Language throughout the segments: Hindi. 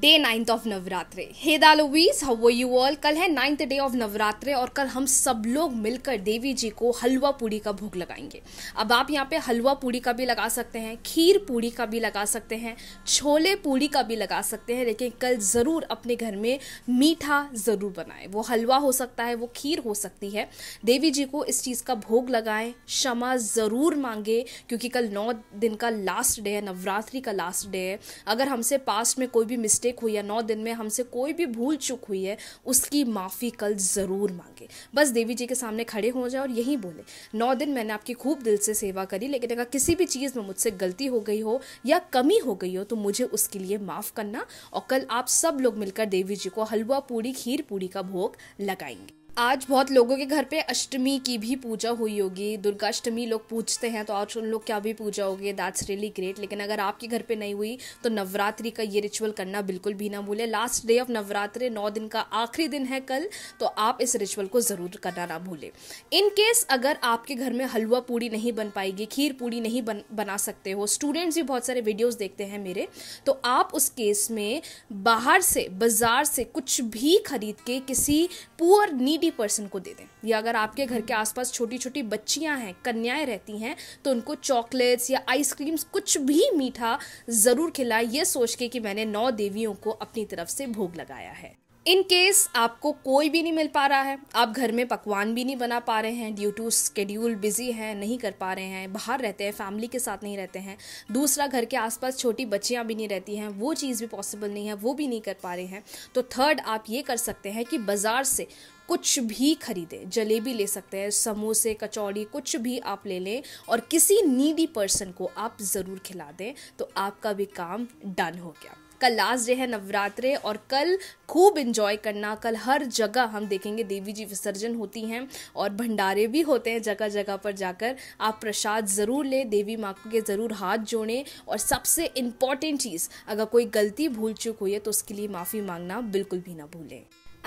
day ninth of Navratre hey दालोवीज वो यू ऑल कल है नाइन्थ डे ऑफ नवरात्रे और कल हम सब लोग मिलकर देवी जी को हलवा पूड़ी का भोग लगाएंगे अब आप यहाँ पे हलवा पूड़ी का भी लगा सकते हैं खीर पूड़ी का भी लगा सकते हैं छोले पूड़ी का भी लगा सकते हैं लेकिन कल ज़रूर अपने घर में मीठा ज़रूर बनाएं वो हलवा हो सकता है वो खीर हो सकती है देवी जी को इस चीज़ का भोग लगाएं क्षमा ज़रूर मांगे क्योंकि कल नौ दिन का लास्ट डे है नवरात्रि का लास्ट डे है अगर हमसे पास्ट में कोई भी मिस्टेक मिस्टेक हुई है नौ दिन में हमसे कोई भी भूल चुक हुई है उसकी माफ़ी कल ज़रूर मांगे बस देवी जी के सामने खड़े हो जाए और यही बोले नौ दिन मैंने आपकी खूब दिल से सेवा करी लेकिन अगर किसी भी चीज़ में मुझसे गलती हो गई हो या कमी हो गई हो तो मुझे उसके लिए माफ़ करना और कल आप सब लोग मिलकर देवी जी को हलवा पूड़ी खीर पूड़ी का भोग लगाएंगे आज बहुत लोगों के घर पे अष्टमी की भी पूजा हुई होगी दुर्गा अष्टमी लोग पूजते हैं तो आज उन लोग क्या भी पूजा होगी दैट्स रियली ग्रेट लेकिन अगर आपके घर पे नहीं हुई तो नवरात्रि का ये रिचुअल करना बिल्कुल भी ना भूलें लास्ट डे ऑफ नवरात्रि नौ दिन का आखिरी दिन है कल तो आप इस रिचुअल को ज़रूर करना ना भूलें इन केस अगर आपके घर में हलवा पूड़ी नहीं बन पाएगी खीर पूड़ी नहीं बन बना सकते हो स्टूडेंट्स भी बहुत सारे वीडियोज़ देखते हैं मेरे तो आप उस केस में बाहर से बाज़ार से कुछ भी खरीद के किसी पुअर नीडी एटी पर्सन को दे दें या अगर आपके घर के आसपास छोटी छोटी बच्चियां हैं कन्याएं रहती हैं तो उनको चॉकलेट्स या आइसक्रीम्स कुछ भी मीठा ज़रूर खिलाएं ये सोच के कि मैंने नौ देवियों को अपनी तरफ से भोग लगाया है इन केस आपको कोई भी नहीं मिल पा रहा है आप घर में पकवान भी नहीं बना पा रहे हैं ड्यू टू स्केड्यूल बिजी हैं नहीं कर पा रहे हैं बाहर रहते हैं फैमिली के साथ नहीं रहते हैं दूसरा घर के आसपास छोटी बच्चियां भी नहीं रहती हैं वो चीज़ भी पॉसिबल नहीं है वो भी नहीं कर पा रहे हैं तो थर्ड आप ये कर सकते हैं कि बाज़ार से कुछ भी खरीदें जलेबी ले सकते हैं समोसे कचौड़ी कुछ भी आप ले लें और किसी नीडी पर्सन को आप ज़रूर खिला दें तो आपका भी काम डन हो गया कल लास्ट डे है नवरात्रे और कल खूब इंजॉय करना कल हर जगह हम देखेंगे देवी जी विसर्जन होती हैं और भंडारे भी होते हैं जगह जगह पर जाकर आप प्रसाद ज़रूर लें देवी माँ के ज़रूर हाथ जोड़ें और सबसे इम्पॉर्टेंट चीज़ अगर कोई गलती भूल चुक हुई है तो उसके लिए माफ़ी मांगना बिल्कुल भी ना भूलें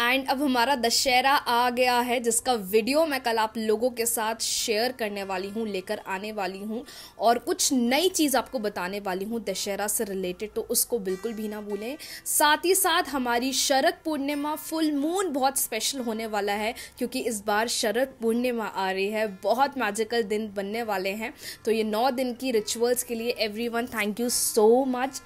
एंड अब हमारा दशहरा आ गया है जिसका वीडियो मैं कल आप लोगों के साथ शेयर करने वाली हूँ लेकर आने वाली हूँ और कुछ नई चीज़ आपको बताने वाली हूँ दशहरा से रिलेटेड तो उसको बिल्कुल भी ना भूलें साथ ही साथ हमारी शरद पूर्णिमा फुल मून बहुत स्पेशल होने वाला है क्योंकि इस बार शरद पूर्णिमा आ रही है बहुत मैजिकल दिन बनने वाले हैं तो ये नौ दिन की रिचुअल्स के लिए every thank you so much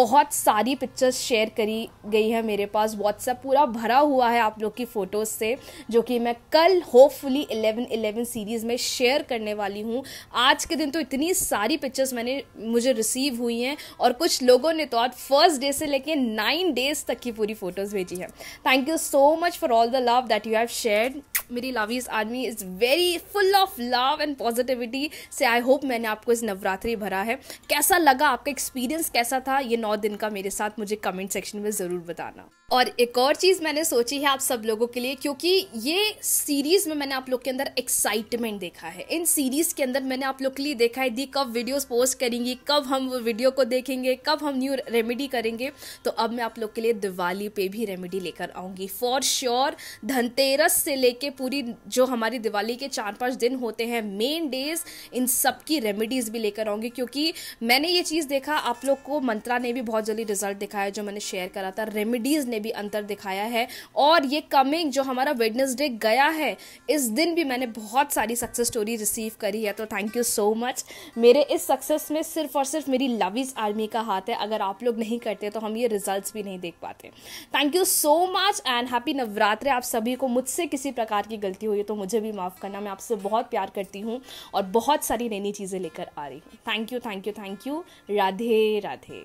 बहुत सारी पिक्चर्स शेयर करी गई है मेरे पास व्हाट्सएप पूरा भरा हुआ हुआ है आप लोग की फ़ोटोज़ से जो कि मैं कल होपफुली इलेवन इलेवन सीरीज़ में शेयर करने वाली हूँ आज के दिन तो इतनी सारी पिक्चर्स मैंने मुझे रिसीव हुई हैं और कुछ लोगों ने तो आज फर्स्ट डे से लेके नाइन डेज तक की पूरी फ़ोटोज़ भेजी है thank you so much for all the love that you have share मेरी लवीज आदमी is very full of love and positivity से आई होप मैंने आपको इस नवरात्रि भरा है कैसा लगा आपका एक्सपीरियंस कैसा था ये नौ दिन का मेरे साथ मुझे कमेंट सेक्शन में ज़रूर बताना और एक और चीज़ मैंने सोची है आप सब लोगों के लिए क्योंकि ये सीरीज़ में मैंने आप लोग के अंदर एक्साइटमेंट देखा है इन सीरीज़ के अंदर मैंने आप लोग के लिए देखा है दी कब वीडियोस पोस्ट करेंगी कब हम वो वीडियो को देखेंगे कब हम न्यू रेमेडी करेंगे तो अब मैं आप लोग के लिए दिवाली पे भी रेमेडी लेकर आऊँगी फॉर श्योर धनतेरस से लेके पूरी जो हमारी दिवाली के चार पाँच दिन होते हैं मेन डेज इन सब की रेमेडीज़ भी लेकर आऊँगी क्योंकि मैंने ये चीज़ देखा आप लोग को मंत्रा ने भी बहुत जल्दी रिजल्ट दिखाया जो मैंने शेयर करा था रेमेडीज़ ने ने भी अंतर दिखाया है और ये कमिंग जो हमारा वेडनेसडे गया है इस दिन भी मैंने बहुत सारी सक्सेस स्टोरी रिसीव करी है तो थैंक यू सो मच मेरे इस सक्सेस में सिर्फ और सिर्फ मेरी लविज आर्मी का हाथ है अगर आप लोग नहीं करते तो हम ये रिजल्ट भी नहीं देख पाते thank you so much and happy Navratra आप सभी को मुझसे किसी प्रकार की गलती हुई तो मुझे भी माफ़ करना मैं आपसे बहुत प्यार करती हूँ और बहुत सारी नई नई चीज़ें लेकर आ रही हूँ thank you thank you thank you Radhe Radhe